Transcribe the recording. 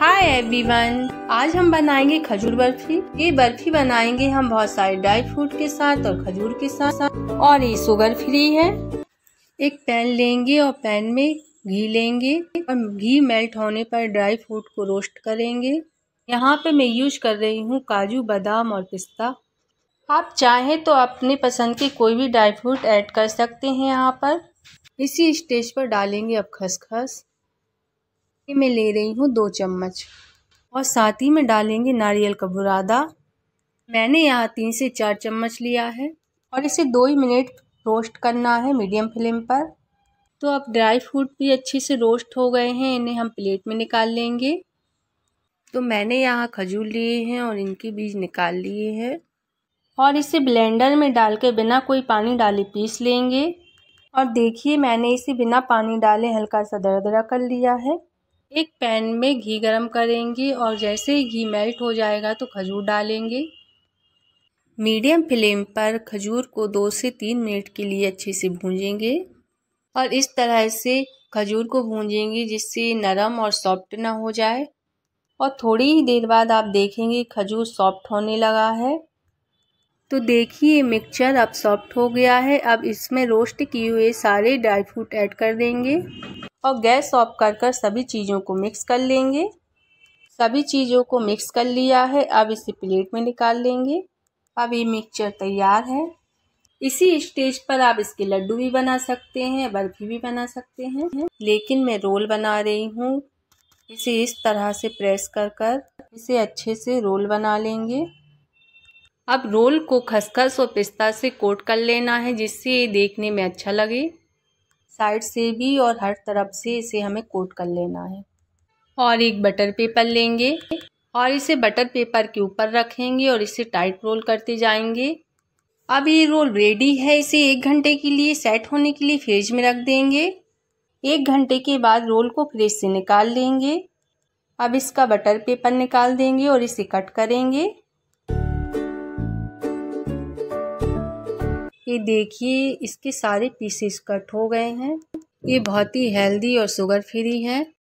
Hi everyone आज हम बनाएंगे खजूर बर्फी ये बर्फी बनाएंगे हम बहुत सारे ड्राई फ्रूट के साथ और खजूर के साथ साथ और ये शुगर फ्री है एक पैन लेंगे और पैन में घी लेंगे और घी मेल्ट होने पर ड्राई फ्रूट को रोस्ट करेंगे यहाँ पे मैं यूज कर रही हूँ काजू बादाम और पिस्ता आप चाहें तो अपने पसंद के कोई भी ड्राई फ्रूट ऐड कर सकते हैं यहाँ पर इसी स्टेज पर डालेंगे अब खसखस मैं ले रही हूँ दो चम्मच और साथ ही में डालेंगे नारियल का बुरादा मैंने यहाँ तीन से चार चम्मच लिया है और इसे दो ही मिनट रोस्ट करना है मीडियम फ्लेम पर तो अब ड्राई फ्रूट भी अच्छे से रोस्ट हो गए हैं इन्हें हम प्लेट में निकाल लेंगे तो मैंने यहाँ खजूर लिए हैं और इनके बीज निकाल लिए हैं और इसे ब्लेंडर में डाल के बिना कोई पानी डाले पीस लेंगे और देखिए मैंने इसे बिना पानी डाले हल्का सा दरदरा कर लिया है एक पैन में घी गरम करेंगे और जैसे ही घी मेल्ट हो जाएगा तो खजूर डालेंगे मीडियम फ्लेम पर खजूर को दो से तीन मिनट के लिए अच्छे से भूंजेंगे और इस तरह से खजूर को भूंजेंगे जिससे नरम और सॉफ्ट ना हो जाए और थोड़ी ही देर बाद आप देखेंगे खजूर सॉफ्ट होने लगा है तो देखिए मिक्सचर अब सॉफ्ट हो गया है अब इसमें रोस्ट किए हुए सारे ड्राई फ्रूट ऐड कर देंगे और गैस ऑफ कर कर सभी चीज़ों को मिक्स कर लेंगे सभी चीज़ों को मिक्स कर लिया है अब इसे प्लेट में निकाल लेंगे अब ये मिक्सचर तैयार है इसी स्टेज पर आप इसके लड्डू भी बना सकते हैं बर्फी भी बना सकते हैं लेकिन मैं रोल बना रही हूँ इसे इस तरह से प्रेस कर कर इसे अच्छे से रोल बना लेंगे अब रोल को खसखस और पिस्ता से कोट कर लेना है जिससे ये देखने में अच्छा लगे साइड से भी और हर तरफ से इसे हमें कोट कर लेना है और एक बटर पेपर लेंगे और इसे बटर पेपर के ऊपर रखेंगे और इसे टाइट रोल करते जाएंगे अब ये रोल रेडी है इसे एक घंटे के लिए सेट होने के लिए फ्रिज में रख देंगे एक घंटे के बाद रोल को फ्रिज से निकाल लेंगे अब इसका बटर पेपर निकाल देंगे और इसे कट करेंगे ये देखिए इसके सारे पीसेस कट हो गए हैं ये बहुत ही हेल्दी और शुगर फ्री है।